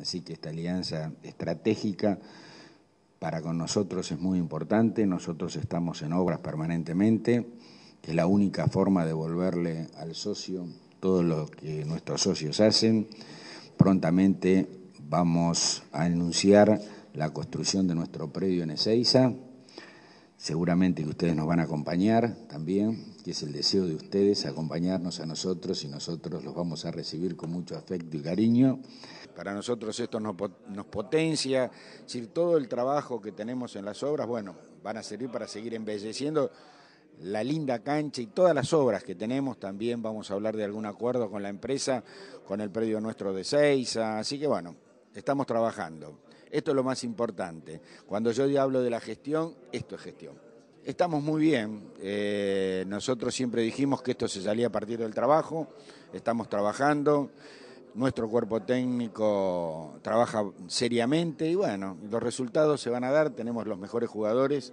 Así que esta alianza estratégica para con nosotros es muy importante, nosotros estamos en obras permanentemente, es la única forma de devolverle al socio todo lo que nuestros socios hacen. Prontamente vamos a anunciar la construcción de nuestro predio en Ezeiza, Seguramente que ustedes nos van a acompañar también, que es el deseo de ustedes acompañarnos a nosotros y nosotros los vamos a recibir con mucho afecto y cariño. Para nosotros esto nos, potencia, decir, todo el trabajo que tenemos en las obras, bueno, van a servir para seguir embelleciendo la linda cancha y todas las obras que tenemos. También vamos a hablar de algún acuerdo con la empresa, con el predio nuestro de Seiza, así que bueno, estamos trabajando. Esto es lo más importante. Cuando yo hablo de la gestión, esto es gestión. Estamos muy bien. Eh, nosotros siempre dijimos que esto se salía a partir del trabajo. Estamos trabajando. Nuestro cuerpo técnico trabaja seriamente y bueno, los resultados se van a dar. Tenemos los mejores jugadores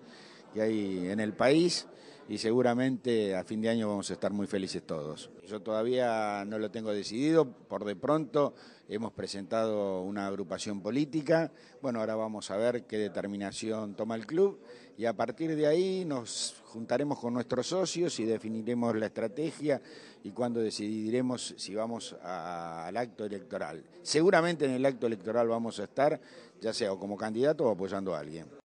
que hay en el país y seguramente a fin de año vamos a estar muy felices todos. Yo todavía no lo tengo decidido, por de pronto hemos presentado una agrupación política, bueno, ahora vamos a ver qué determinación toma el club y a partir de ahí nos juntaremos con nuestros socios y definiremos la estrategia y cuando decidiremos si vamos al acto electoral. Seguramente en el acto electoral vamos a estar, ya sea como candidato o apoyando a alguien.